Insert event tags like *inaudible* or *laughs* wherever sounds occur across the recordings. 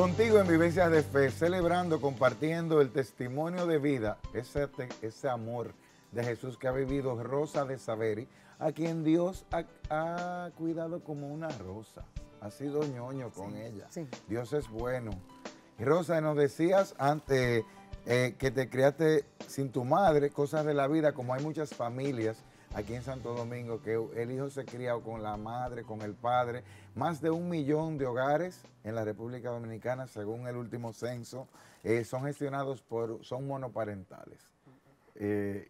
Contigo en Vivencias de Fe, celebrando, compartiendo el testimonio de vida, ese, ese amor de Jesús que ha vivido Rosa de Saveri, a quien Dios ha, cuidado como una rosa. Ha sido ñoño con ella. Dios es bueno. Rosa, nos decías antes eh, que te criaste sin tu madre, cosas de la vida, como hay muchas familias aquí en Santo Domingo, que el hijo se criado con la madre, con el padre. Más de un millón de hogares en la República Dominicana, según el último censo, eh, son gestionados por, son monoparentales. Eh,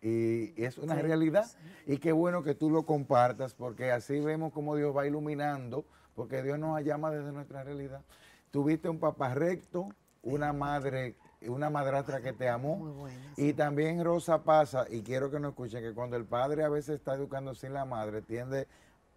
y es una realidad. Y qué bueno que tú lo compartas, porque así vemos cómo Dios va iluminando, porque Dios nos llama desde nuestra realidad. Tuviste un papá recto, una madre una madrastra que te amó. Y también Rosa pasa, y quiero que nos escuchen, que cuando el padre a veces está educando sin la madre, tiende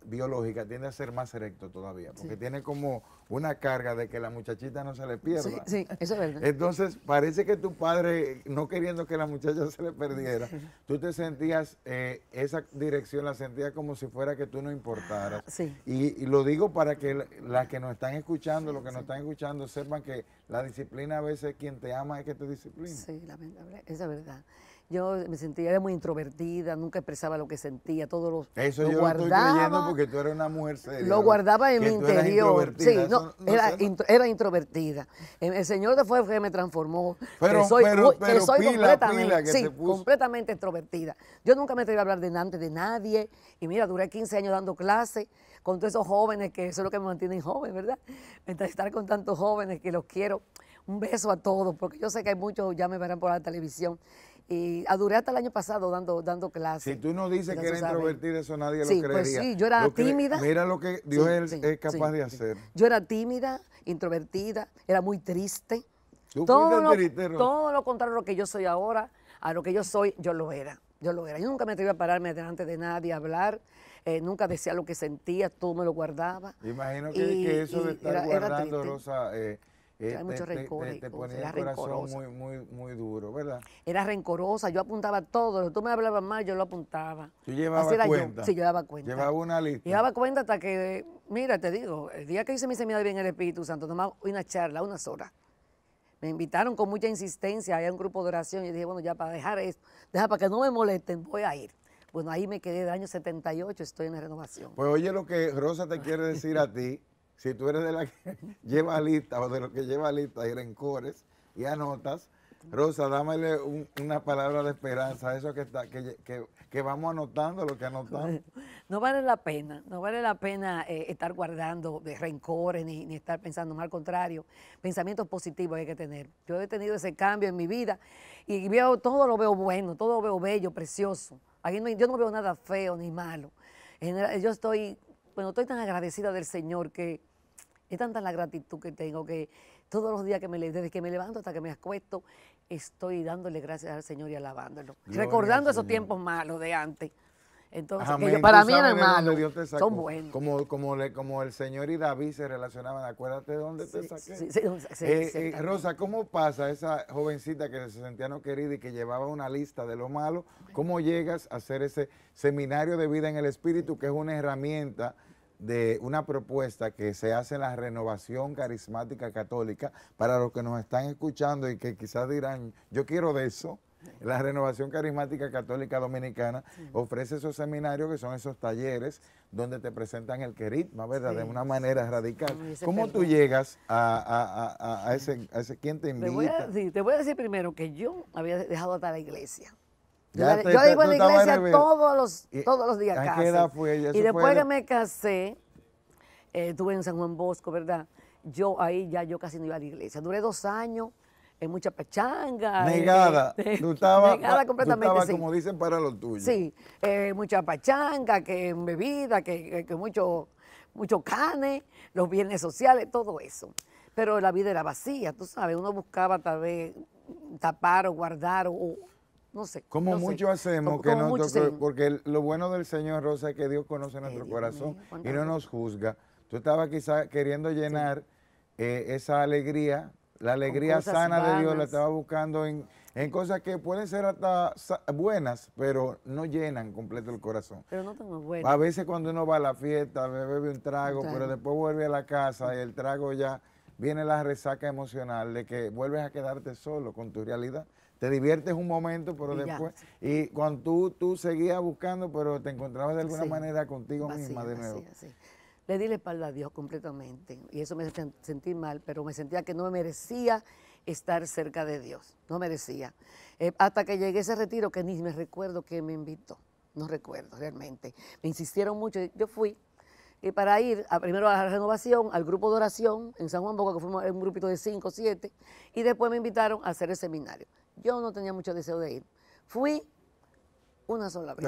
biológica tiende a ser más erecto todavía, porque tiene como una carga de que la muchachita no se le pierda. Sí, eso es verdad. Entonces, parece que tu padre, no queriendo que la muchacha se le perdiera, *laughs* tú te sentías, eh, esa dirección la sentías como si fuera que tú no importaras. Ah, sí. Y, lo digo para que las que nos están escuchando, los que nos están escuchando, sepan que la disciplina a veces quien te ama es que te disciplina. Sí, lamentable, esa es verdad yo me sentía muy introvertida, nunca expresaba lo que sentía, todos los... Eso lo guardaba. porque tú eras una mujer seria, Lo guardaba en mi interior. Sí, era, era, introvertida. El, Señor fue que me transformó. Pero, soy, que completamente, extrovertida. Yo nunca me atreví a hablar delante de nadie. Y mira, duré 15 años dando clases con todos esos jóvenes, que eso es lo que me mantiene joven, ¿verdad? Mientras Estar con tantos jóvenes que los quiero. Un beso a todos, porque yo sé que hay muchos, ya me verán por la televisión, y a hasta el año pasado dando, dando clases. Si tú no dices que era introvertida, eso nadie lo pues creería. Pues sí, yo era tímida. mira lo que Dios es, capaz de hacer. Yo era tímida, introvertida, era muy triste. todo, lo, contrario a lo que yo soy ahora, a lo que yo soy, yo lo era. Yo lo era. Yo nunca me atreví a pararme delante de nadie a hablar. Eh, nunca decía lo que sentía, todo me lo guardaba. Imagino que, eso de estar guardando, Rosa, eh, hay eh, mucho rencor. Te, ponía el corazón muy, muy, duro, ¿verdad? Era rencorosa, yo apuntaba todo. Tú me hablabas mal, yo lo apuntaba. ¿Tú llevabas cuenta? Sí, yo daba cuenta. Llevaba una lista. Llevaba cuenta hasta que, mira, te digo, el día que hice mi bien en el Espíritu Santo, tomaba una charla, unas horas. Me invitaron con mucha insistencia a un grupo de oración y dije, bueno, ya para dejar esto, deja para que no me molesten, voy a ir. Bueno, ahí me quedé del año 78, estoy en la renovación. Pues oye lo que Rosa te quiere decir a ti si tú eres de la que *laughs* lleva lista o de los que lleva lista y rencores y anotas, Rosa, dámele una palabra de esperanza a eso que, está, que, vamos anotando, lo que anotamos. *laughs* No vale la pena, no vale la pena eh, estar guardando de rencores ni, estar pensando, mal contrario, pensamientos positivos hay que tener. Yo he tenido ese cambio en mi vida y veo, todo lo veo bueno, todo lo veo bello, precioso. Aquí yo no veo nada feo ni malo. yo estoy, bueno, estoy tan agradecida del Señor que Qué tanta la gratitud que tengo que todos los días que me desde que me levanto hasta que me acuesto, estoy dándole gracias al Señor y alabándolo. recordando esos tiempos malos de antes. Entonces, para mí eran malos, son buenos. Como, como, le, como el Señor y David se relacionaban, acuérdate dónde te saqué. Eh, eh, Rosa, ¿cómo pasa esa jovencita que se sentía no querida y que llevaba una lista de lo malo? ¿Cómo llegas a hacer ese seminario de vida en el Espíritu, que es una herramienta de una propuesta que se hace en la renovación carismática católica, para los que nos están escuchando y que quizás dirán, yo quiero de eso, la Renovación Carismática Católica Dominicana ofrece esos seminarios que son esos talleres donde te presentan el queritma, ¿verdad? De una manera radical. ¿Cómo tú llegas a, ese, a, ese, ¿Quién te invita? te voy a decir primero que yo había dejado hasta la iglesia yo, iba a la iglesia todos los, todos los días. ¿A Y después que me casé, eh, estuve en San Juan Bosco, ¿verdad? Yo ahí ya yo casi no iba a la iglesia. Duré dos años en mucha pachanga. Eh, negada. *laughs* negada ah, completamente. como dicen, para los tuyos. Sí, eh, mucha pachanga, que bebida, que, que mucho, mucho cane, los bienes sociales, todo eso. Pero la vida era vacía, tú sabes, uno buscaba tal vez tapar o guardar o no sé. Como mucho hacemos que no porque lo bueno del Señor Rosa es que Dios conoce nuestro corazón y no nos juzga. Tú estabas quizás queriendo llenar eh, esa alegría, la alegría sana de Dios la estaba buscando en, cosas que pueden ser hasta buenas, pero no llenan completo el corazón. Pero no A veces cuando uno va a la fiesta, bebe un trago, pero después vuelve a la casa y el trago ya viene la resaca emocional de que vuelves a quedarte solo con tu realidad te diviertes un momento, pero después, y cuando tú, seguías buscando, pero te encontrabas de alguna manera contigo misma de nuevo. Le di la espalda a Dios completamente y eso me sentí mal, pero me sentía que no me merecía estar cerca de Dios, no merecía. Eh, hasta que llegué a ese retiro que ni me recuerdo que me invitó, no recuerdo realmente. Me insistieron mucho, yo fui, y para ir primero a la renovación, al grupo de oración en San Juan Boca, que fuimos un grupito de 5, siete, y después me invitaron a hacer el seminario. Yo no tenía mucho deseo de ir. Fui una sola vez.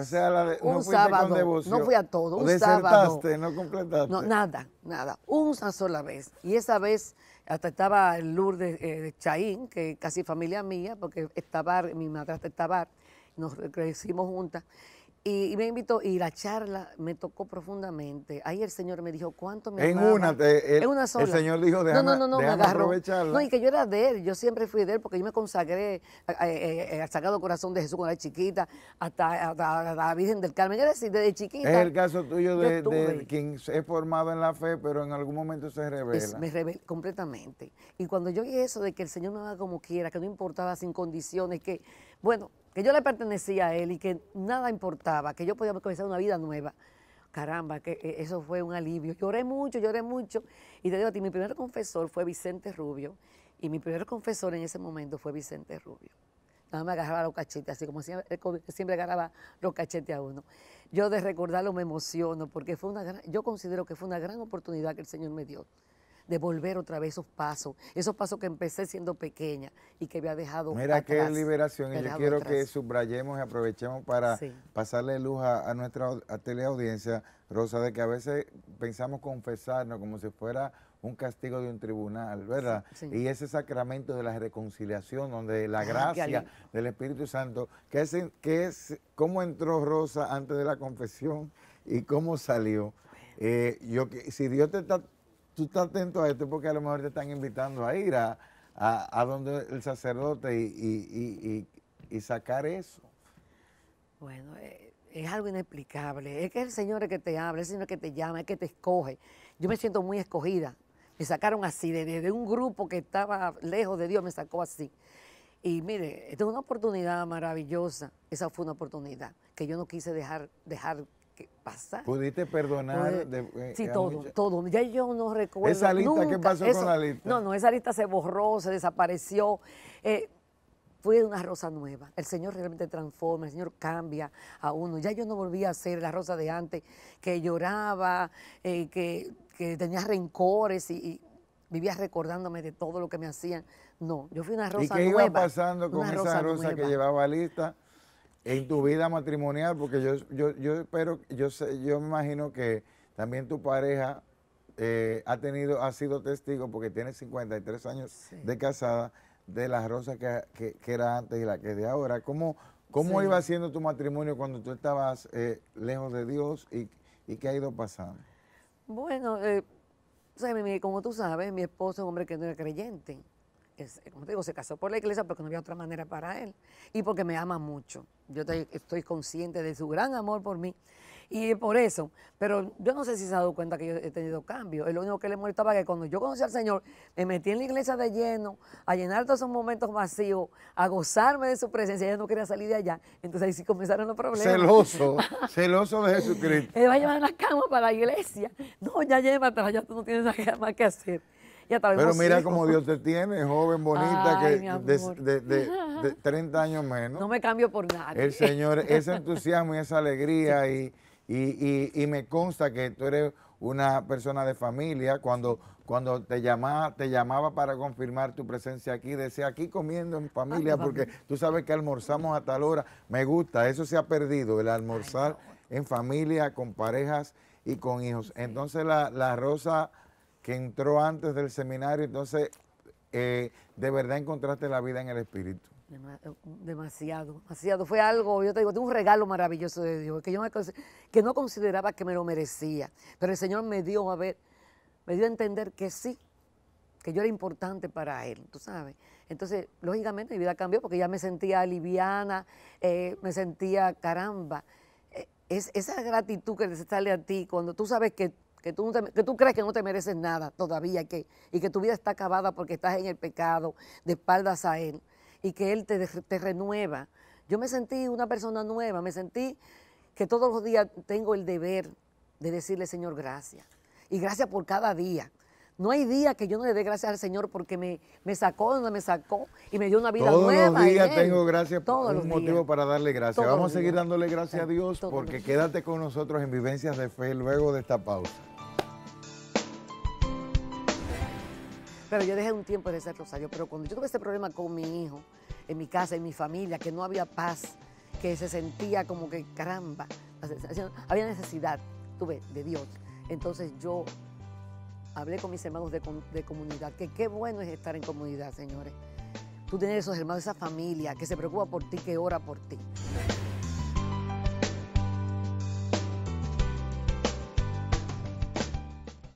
un sábado. no fui a todo. Un sábado. No completaste. No, nada, nada. Una sola vez. Y esa vez hasta estaba el Lourdes eh, de Chaín, que casi familia mía, porque estaba, mi hasta estaba, nos crecimos juntas. Y, me invitó, y la charla me tocó profundamente. Ahí el Señor me dijo, ¿cuánto me En una, eh, una sola. El Señor dijo, déjame, no, no, no, No, y que yo era de Él, yo siempre fui de Él, porque yo me consagré eh, eh, al Sagrado Corazón de Jesús cuando era chiquita, hasta, la Virgen del Carmen. Es decir, desde chiquita. Es el caso tuyo de, de, quien es formado en la fe, pero en algún momento se revela. me revela completamente. Y cuando yo vi eso de que el Señor me va como quiera, que no importaba, sin condiciones, que bueno, que yo le pertenecía a él y que nada importaba, que yo podía comenzar una vida nueva. Caramba, que eh, eso fue un alivio. Lloré mucho, lloré mucho. Y te digo a ti, mi primer confesor fue Vicente Rubio. Y mi primer confesor en ese momento fue Vicente Rubio. Nada más me agarraba los cachetes, así como siempre, siempre agarraba los cachetes a uno. Yo de recordarlo me emociono porque fue una gran, yo considero que fue una gran oportunidad que el Señor me dio de volver otra vez esos pasos, esos pasos que empecé siendo pequeña y que había dejado Mira qué liberación y yo quiero que subrayemos y aprovechemos para pasarle luz a, nuestra teleaudiencia, Rosa, de que a veces pensamos confesarnos como si fuera un castigo de un tribunal, ¿verdad? Y ese sacramento de la reconciliación, donde la gracia del Espíritu Santo, que es, cómo entró Rosa antes de la confesión y cómo salió. Eh, si Dios te está tú estás atento a esto porque a lo mejor te están invitando a ir a, donde el sacerdote y, sacar eso. Bueno, eh, es algo inexplicable. Es que el Señor es que te habla, el Señor es que te llama, es que te escoge. Yo me siento muy escogida. Me sacaron así, de, un grupo que estaba lejos de Dios, me sacó así. Y mire, es una oportunidad maravillosa. Esa fue una oportunidad que yo no quise dejar, dejar ¿qué pasa? ¿Pudiste perdonar? Eh, sí, todo, todo. Ya yo no recuerdo. ¿Esa lista qué pasó con la lista? No, no, esa lista se borró, se desapareció. Eh, fue una rosa nueva. El Señor realmente transforma, el Señor cambia a uno. Ya yo no volví a ser la rosa de antes, que lloraba, eh, que, tenía rencores y, vivía recordándome de todo lo que me hacían. No, yo fui una rosa nueva. qué pasando con esa rosa que llevaba lista? en tu vida matrimonial, porque yo, yo, espero, yo sé, yo me imagino que también tu pareja eh, ha tenido, ha sido testigo, porque tiene 53 años de casada, de las rosas que, que, era antes y la que es de ahora. ¿Cómo, cómo iba siendo tu matrimonio cuando tú estabas eh, lejos de Dios y, y, qué ha ido pasando? Bueno, eh, como tú sabes, mi esposo es un hombre que no era creyente como te digo, se casó por la iglesia porque no había otra manera para él y porque me ama mucho. Yo estoy, consciente de su gran amor por mí y por eso, pero yo no sé si se ha dado cuenta que yo he tenido cambios. Lo único que le molestaba que cuando yo conocí al Señor, me metí en la iglesia de lleno, a llenar todos esos momentos vacíos, a gozarme de su presencia. Ella no quería salir de allá. Entonces ahí sí comenzaron los problemas. Celoso, *laughs* celoso de Jesucristo. Él va a llevar una cama para la iglesia. No, ya llévatela, ya tú no tienes nada más que hacer. Pero mira cómo Dios te tiene, joven, bonita, que de, 30 *laughs* años menos. No me cambio por nada. El Señor, *laughs* ese entusiasmo y esa alegría y, me consta que tú eres una persona de familia, cuando, cuando te, llamaba, llamaba para confirmar tu presencia aquí, decía aquí comiendo en familia, porque tú sabes que almorzamos a tal hora. Me gusta, eso se ha perdido, el almorzar en familia, con parejas y con hijos. Entonces la, la rosa que entró antes del seminario, entonces eh, de verdad encontraste la vida en el Espíritu. Eh, demasiado, demasiado. Fue algo, yo te digo, de un regalo maravilloso de Dios, que yo que no consideraba que me lo merecía, pero el Señor me dio a ver, me dio a entender que sí, que yo era importante para Él, tú sabes. Entonces, lógicamente mi vida cambió porque ya me sentía liviana, eh, me sentía caramba. es, esa gratitud que te sale a ti cuando tú sabes que que tú, crees que no te mereces nada todavía que, y que tu vida está acabada porque estás en el pecado, de espaldas a Él, y que Él te, te renueva. Yo me sentí una persona nueva, me sentí que todos los días tengo el deber de decirle, Señor, gracias. Y gracias por cada día. No hay día que yo no le dé gracias al Señor porque me, me sacó donde me sacó y me dio una vida nueva. Todos los días tengo gracias, por un motivo para darle gracias. Vamos a seguir dándole gracias a Dios porque quédate con nosotros en Vivencias de Fe luego de esta pausa. Pero yo dejé un tiempo de ser Rosario. Pero cuando yo tuve este problema con mi hijo, en mi casa, en mi familia, que no había paz, que se sentía como que caramba, había necesidad, tuve, de Dios. Entonces yo hablé con mis hermanos de, de comunidad, que qué bueno es estar en comunidad, señores. Tú tener esos hermanos, esa familia que se preocupa por ti, que ora por ti.